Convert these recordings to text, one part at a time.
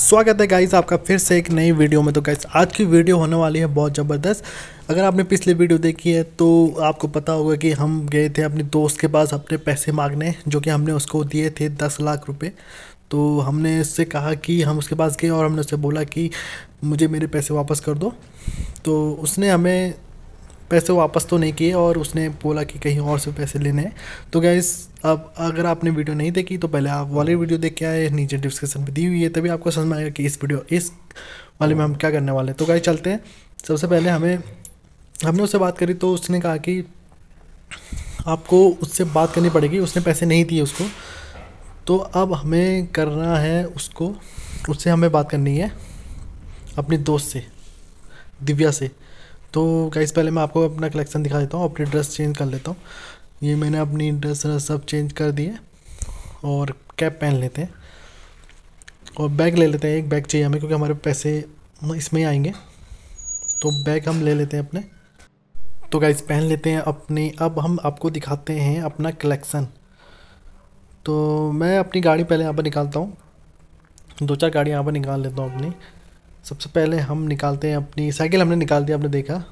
स्वागत है गाइस आपका फिर से एक नई वीडियो में तो गाइस आज की वीडियो होने वाली है बहुत ज़बरदस्त अगर आपने पिछली वीडियो देखी है तो आपको पता होगा कि हम गए थे अपने दोस्त के पास अपने पैसे मांगने जो कि हमने उसको दिए थे दस लाख रुपए तो हमने उससे कहा कि हम उसके पास गए और हमने उससे बोला कि मुझे मेरे पैसे वापस कर दो तो उसने हमें पैसे वापस तो नहीं किए और उसने बोला कि कहीं और से पैसे लेने हैं तो गैस अब अगर आपने वीडियो नहीं देखी तो पहले आप वाली वीडियो देख के आए नीचे डिस्क्रिप्शन में दी हुई है तभी आपको समझ में आएगा कि इस वीडियो इस वाले में हम क्या करने वाले हैं तो गाइस चलते हैं सबसे पहले हमें हमने उससे बात करी तो उसने कहा कि आपको उससे बात करनी पड़ेगी उसने पैसे नहीं दिए उसको तो अब हमें करना है उसको उससे हमें बात करनी है अपने दोस्त से दिव्या से तो गाइस पहले मैं आपको अपना कलेक्शन दिखा देता हूँ अपनी ड्रेस चेंज कर लेता हूँ ये मैंने अपनी ड्रेस सब चेंज कर दिए और कैप पहन लेते हैं और बैग ले लेते हैं एक बैग चाहिए हमें क्योंकि हमारे पैसे इसमें ही आएंगे तो बैग हम ले लेते हैं अपने तो गाइज पहन लेते हैं अपने अब हम आपको दिखाते हैं अपना कलेक्शन तो मैं अपनी गाड़ी पहले यहाँ पर निकालता हूँ दो चार गाड़ी यहाँ पर निकाल लेता हूँ अपनी सबसे पहले हम निकालते हैं अपनी साइकिल हमने निकाल दिया आपने देखा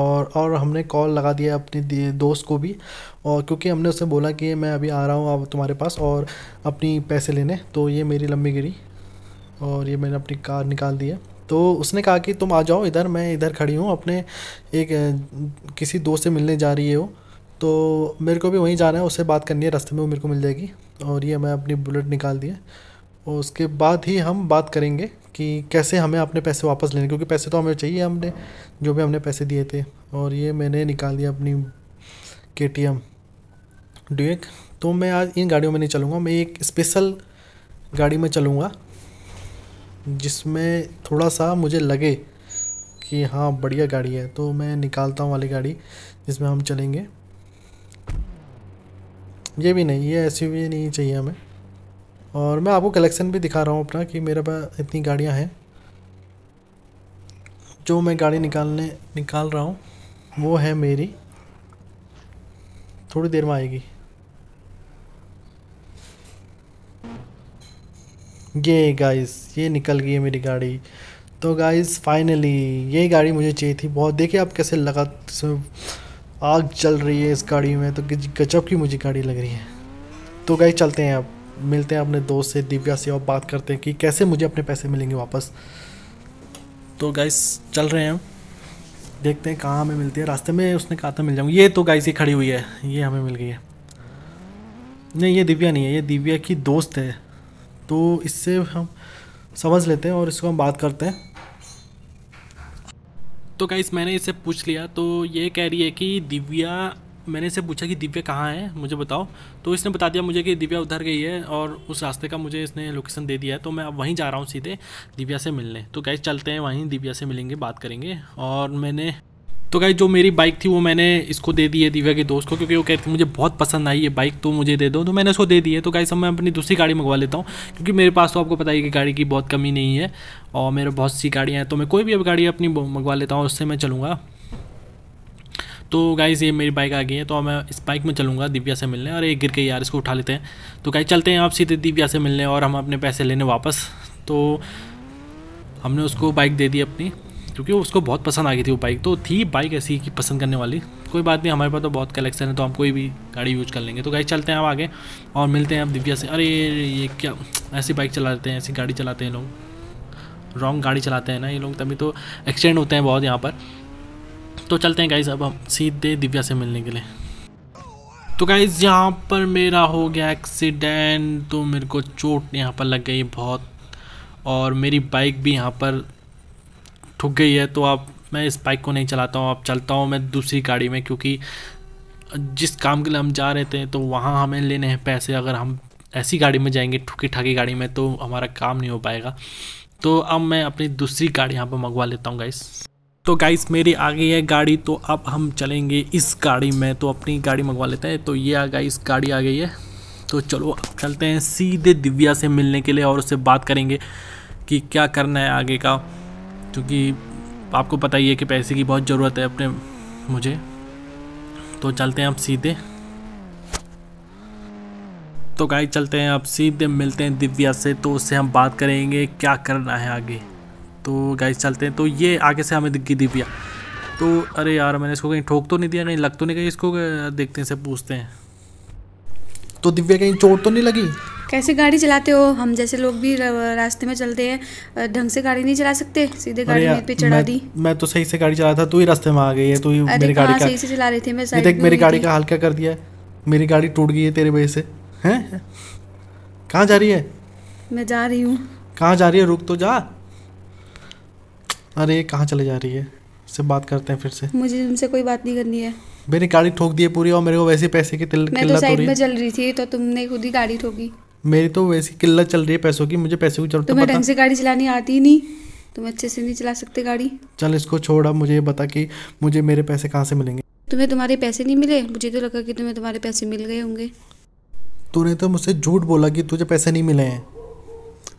और और हमने कॉल लगा दिया अपने दोस्त को भी और क्योंकि हमने उससे बोला कि मैं अभी आ रहा हूँ अब तुम्हारे पास और अपनी पैसे लेने तो ये मेरी लंबी गिरी और ये मैंने अपनी कार निकाल दी है तो उसने कहा कि तुम आ जाओ इधर मैं इधर खड़ी हूँ अपने एक किसी दोस्त से मिलने जा रही है वो तो मेरे को भी वहीं जाना है उससे बात करनी है रास्ते में वो मेरे को मिल जाएगी और ये मैं अपनी बुलेट निकाल दी है और उसके बाद ही हम बात करेंगे कि कैसे हमें अपने पैसे वापस लेने क्योंकि पैसे तो हमें चाहिए हमने जो भी हमने पैसे दिए थे और ये मैंने निकाल दिया अपनी के टी एम ड्यूक तो मैं आज इन गाड़ियों में नहीं चलूँगा मैं एक स्पेशल गाड़ी में चलूँगा जिसमें थोड़ा सा मुझे लगे कि हाँ बढ़िया गाड़ी है तो मैं निकालता हूँ वाली गाड़ी जिसमें हम चलेंगे ये भी नहीं ये ऐसी नहीं चाहिए हमें और मैं आपको कलेक्शन भी दिखा रहा हूँ अपना कि मेरे पास इतनी गाड़ियाँ हैं जो मैं गाड़ी निकालने निकाल रहा हूँ वो है मेरी थोड़ी देर में आएगी ये गाइस ये निकल गई है मेरी गाड़ी तो गाइस फाइनली ये गाड़ी मुझे चाहिए थी बहुत देखिए आप कैसे लगा आग चल रही है इस गाड़ी में तो गजब की मुझे गाड़ी लग रही है तो गाइस चलते हैं आप मिलते हैं अपने दोस्त से दिव्या से और बात करते हैं कि कैसे मुझे अपने पैसे मिलेंगे वापस तो गाइस चल रहे हैं देखते हैं कहाँ हमें मिलती है रास्ते में उसने कहा था मिल जाऊँगी ये तो गाइस ये खड़ी हुई है ये हमें मिल गई है नहीं ये दिव्या नहीं है ये दिव्या की दोस्त है तो इससे हम समझ लेते हैं और इसको हम बात करते हैं तो गाइस मैंने इससे पूछ लिया तो ये कह रही है कि दिव्या मैंने इसे पूछा कि दिव्या कहाँ है मुझे बताओ तो इसने बता दिया मुझे कि दिव्या उधर गई है और उस रास्ते का मुझे इसने लोकेशन दे दिया है तो मैं अब वहीं जा रहा हूँ सीधे दिव्या से मिलने तो गैस चलते हैं वहीं दिव्या से मिलेंगे बात करेंगे और मैंने तो गाइज जो मेरी बाइक थी वो मैंने इसको दे दी है दिव्या के दोस्त को क्योंकि वो कहती मुझे बहुत पसंद आई ये बाइक तो मुझे दे दो तो मैंने उसको दे दी है तो गाइज सब मैं अपनी दूसरी गाड़ी मंगवा लेता हूँ क्योंकि मेरे पास तो आपको पता ही कि गाड़ी की बहुत कमी नहीं है और मेरे बहुत सी गाड़ियाँ हैं तो मैं कोई भी अब गाड़ी अपनी मंगवा लेता हूँ उससे मैं चलूँगा तो गाइज ये मेरी बाइक आ गई है तो मैं इस बाइक में चलूँगा दिव्या से मिलने और एक गिर के यार इसको उठा लेते हैं तो गाइज चलते हैं आप सीधे दिव्या से मिलने और हम अपने पैसे लेने वापस तो हमने उसको बाइक दे दी अपनी क्योंकि उसको बहुत पसंद आ गई थी वो बाइक तो थी बाइक ऐसी कि पसंद करने वाली कोई बात नहीं हमारे पास तो बहुत कलेक्शन है तो हम कोई भी गाड़ी यूज कर लेंगे तो गाइज चलते हैं आप आगे और मिलते हैं आप दिव्या से अरे ये क्या ऐसी बाइक चलाते हैं ऐसी गाड़ी चलाते हैं लोग रॉन्ग गाड़ी चलाते हैं ना ये लोग तभी तो एक्सीडेंट होते हैं बहुत यहाँ पर तो चलते हैं गाइज अब हम सीधे दिव्या से मिलने के लिए तो गाइज़ यहाँ पर मेरा हो गया एक्सीडेंट तो मेरे को चोट यहाँ पर लग गई बहुत और मेरी बाइक भी यहाँ पर ठुक गई है तो आप मैं इस बाइक को नहीं चलाता हूँ अब चलता हूँ मैं दूसरी गाड़ी में क्योंकि जिस काम के लिए हम जा रहे थे तो वहाँ हमें लेने हैं पैसे अगर हम ऐसी गाड़ी में जाएंगे ठुकी ठाकी गाड़ी में तो हमारा काम नहीं हो पाएगा तो अब मैं अपनी दूसरी गाड़ी यहाँ पर मंगवा लेता हूँ गाइज़ तो गाइस मेरी आ गई है गाड़ी तो अब हम चलेंगे इस गाड़ी में तो अपनी गाड़ी मंगवा लेते हैं तो ये आ गई इस गाड़ी आ गई है तो चलो अब चलते हैं सीधे दिव्या से मिलने के लिए और उससे बात करेंगे कि क्या करना है आगे का क्योंकि आपको पता ही है कि पैसे की बहुत ज़रूरत है अपने मुझे तो चलते हैं अब सीधे तो गाइस चलते हैं अब सीधे मिलते हैं दिव्या से तो उससे हम बात करेंगे क्या करना है आगे तो गाइस चलते हैं तो ये आगे से हमें दिखी दिव्या तो अरे यार मैंने इसको कहीं ठोक तो नहीं दिया कहीं लग तो नहीं गई इसको देखते हैं से पूछते हैं तो दिव्या कहीं चोट तो नहीं लगी कैसे गाड़ी चलाते हो हम जैसे लोग भी रास्ते में चलते हैं ढंग से गाड़ी नहीं चला सकते सीधे गाड़ी मेरे पे चढ़ा दी मैं तो सही से गाड़ी चला था तू ही रास्ते में आ गई है तू ही मेरी गाड़ी का सही से चला रही थी मैं देख मेरी गाड़ी का हाल क्या कर दिया मेरी गाड़ी टूट गई है तेरे वजह से हैं कहाँ जा रही है मैं जा रही हूँ कहाँ जा रही है रुक तो जा अरे कहाँ चले जा रही है से बात करते हैं फिर से मुझे तुमसे कोई बात नहीं करनी है मेरी गाड़ी ठोक दी है पूरी और मेरे को वैसे पैसे की किल्लत मैं तो साइड में चल रही थी तो तुमने खुद ही गाड़ी ठोकी मेरी तो वैसी किल्लत चल रही है पैसों की मुझे पैसे की जरूरत तुम्हें ढंग से गाड़ी चलानी आती नहीं तुम अच्छे से नहीं चला सकते गाड़ी चल इसको छोड़ अब मुझे बता कि मुझे मेरे पैसे कहाँ से मिलेंगे तुम्हें तुम्हारे पैसे नहीं मिले मुझे तो लगा कि तुम्हें तुम्हारे पैसे मिल गए होंगे तूने तो मुझसे झूठ बोला कि तुझे पैसे नहीं मिले हैं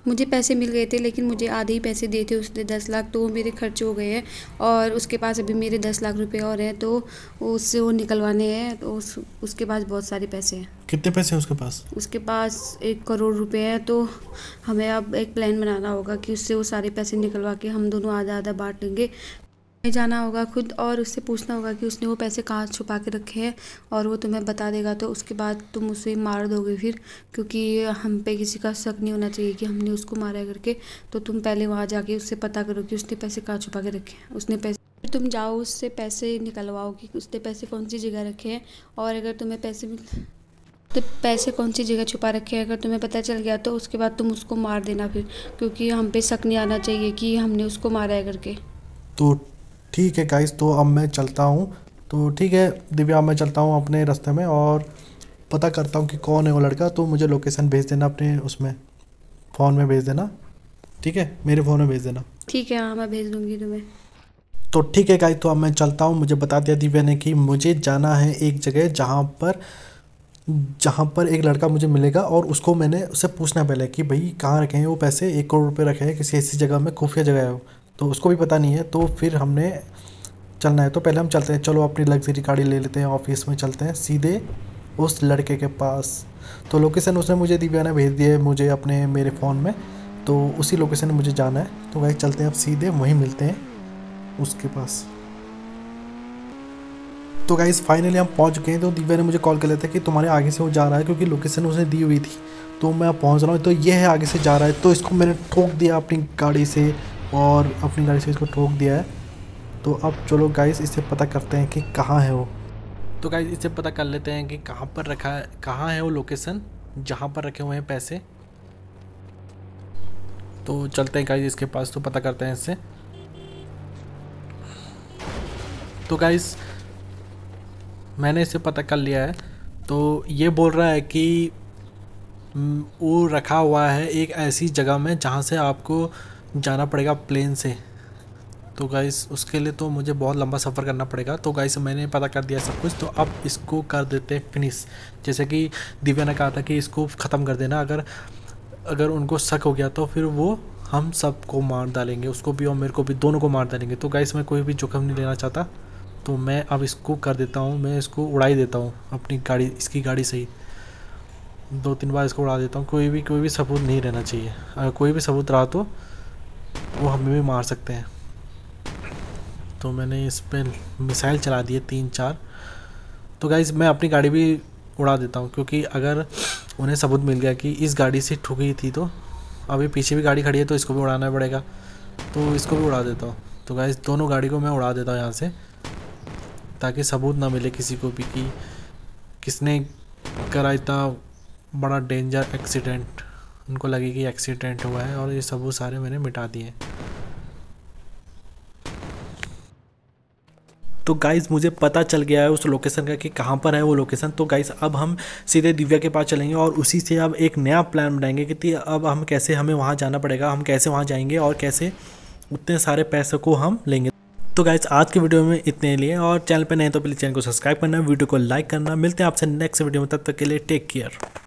मुझे पैसे मिल गए थे लेकिन मुझे आधे ही पैसे दिए थे उसने दस लाख तो वो मेरे खर्च हो गए हैं और उसके पास अभी मेरे दस लाख रुपए और हैं तो उससे वो निकलवाने हैं तो उस, उसके पास बहुत सारे पैसे हैं कितने पैसे हैं उसके पास उसके पास एक करोड़ रुपए हैं तो हमें अब एक प्लान बनाना होगा कि उससे वो सारे पैसे निकलवा के हम दोनों आधा आधा बांट लेंगे जाना होगा खुद और उससे पूछना होगा कि उसने वो पैसे कहाँ छुपा के रखे हैं और वो तुम्हें बता देगा तो उसके बाद तुम उसे मार दोगे फिर क्योंकि हम पे किसी का शक नहीं होना चाहिए कि हमने उसको मारा है करके तो तुम पहले वहाँ जाके उससे पता करो कि उसने पैसे कहाँ छुपा के रखे हैं उसने पैसे तुम जाओ उससे पैसे निकलवाओ कि उसने पैसे कौन सी जगह रखे हैं और अगर तुम्हें पैसे तो पैसे कौन सी जगह छुपा रखे हैं अगर तुम्हें पता चल गया तो उसके बाद तुम उसको मार देना फिर क्योंकि हम पे शक नहीं आना चाहिए कि हमने उसको मारा है करके तो ठीक है गाइस तो अब मैं चलता हूँ तो ठीक है दिव्या मैं चलता हूँ अपने रास्ते में और पता करता हूँ कि कौन है वो लड़का तो मुझे लोकेशन भेज देना अपने उसमें फ़ोन में भेज देना ठीक है मेरे फ़ोन में भेज देना ठीक है हाँ मैं भेज दूँगी तुम्हें तो ठीक है गाइस तो अब मैं चलता हूँ मुझे बता दिया दिव्या ने कि मुझे जाना है एक जगह जहाँ पर जहाँ पर एक लड़का मुझे मिलेगा और उसको मैंने उससे पूछना पहले कि भाई कहाँ रखे हैं वो पैसे एक करोड़ रुपये रखे हैं किसी ऐसी जगह में खुफिया जगह है तो उसको भी पता नहीं है तो फिर हमने चलना है तो पहले हम चलते हैं चलो अपनी लग्जरी गाड़ी ले लेते हैं ऑफिस में चलते हैं सीधे उस लड़के के पास तो लोकेशन उसने मुझे दिव्या ने भेज दिया है मुझे अपने मेरे फ़ोन में तो उसी लोकेशन मुझे जाना है तो भाई चलते हैं अब सीधे वहीं मिलते हैं उसके पास तो गाइज फाइनली हम पहुंच गए तो दिव्या ने मुझे कॉल कर लिया था कि तुम्हारे आगे से वो जा रहा है क्योंकि लोकेशन उसने दी हुई थी तो मैं पहुंच रहा हूँ तो ये है आगे से जा रहा है तो इसको मैंने ठोक दिया अपनी गाड़ी से और अपनी गाड़ी से इसको ठोक दिया है तो अब चलो गाइस इससे पता करते हैं कि कहाँ है वो तो गाइस इससे पता कर लेते हैं कि कहाँ पर रखा है कहाँ है वो लोकेशन जहाँ पर रखे हुए हैं पैसे तो चलते हैं गाइस इसके पास तो पता करते हैं इससे तो गाइस मैंने इसे पता कर लिया है तो ये बोल रहा है कि वो रखा हुआ है एक ऐसी जगह में जहाँ से आपको जाना पड़ेगा प्लेन से तो गाइस उसके लिए तो मुझे बहुत लंबा सफ़र करना पड़ेगा तो गाइस मैंने पता कर दिया सब कुछ तो अब इसको कर देते हैं फिनिश जैसे कि दिव्या ने कहा था कि इसको ख़त्म कर देना अगर अगर उनको शक हो गया तो फिर वो हम सबको मार डालेंगे उसको भी और मेरे को भी दोनों को मार डालेंगे तो गाइस मैं कोई भी जोखम नहीं लेना चाहता तो मैं अब इसको कर देता हूँ मैं इसको उड़ाई देता हूँ अपनी गाड़ी इसकी गाड़ी से ही दो तीन बार इसको उड़ा देता हूँ कोई भी कोई भी सबूत नहीं रहना चाहिए अगर कोई भी सबूत रहा तो वो हमें भी मार सकते हैं तो मैंने इस पर मिसाइल चला दिए तीन चार तो गाइज मैं अपनी गाड़ी भी उड़ा देता हूँ क्योंकि अगर उन्हें सबूत मिल गया कि इस गाड़ी से ठुकी थी तो अभी पीछे भी गाड़ी खड़ी है तो इसको भी उड़ाना पड़ेगा तो इसको भी उड़ा देता हूँ तो गाइज दोनों गाड़ी को मैं उड़ा देता हूँ यहाँ से ताकि सबूत ना मिले किसी को भी कि किसने करा इतना बड़ा डेंजर एक्सीडेंट उनको लगे कि एक्सीडेंट हुआ है और ये सब वो सारे मैंने मिटा दिए तो गाइज़ मुझे पता चल गया है उस लोकेशन का कि कहाँ पर है वो लोकेशन तो गाइज़ अब हम सीधे दिव्या के पास चलेंगे और उसी से अब एक नया प्लान बनाएंगे कि अब हम कैसे हमें वहाँ जाना पड़ेगा हम कैसे वहाँ जाएंगे और कैसे उतने सारे पैसे को हम लेंगे तो गाइज आज के वीडियो में इतने लिए और चैनल पर नहीं तो प्लीज़ चैनल को सब्सक्राइब करना वीडियो को लाइक करना मिलते हैं आपसे नेक्स्ट वीडियो में तब तक के लिए टेक केयर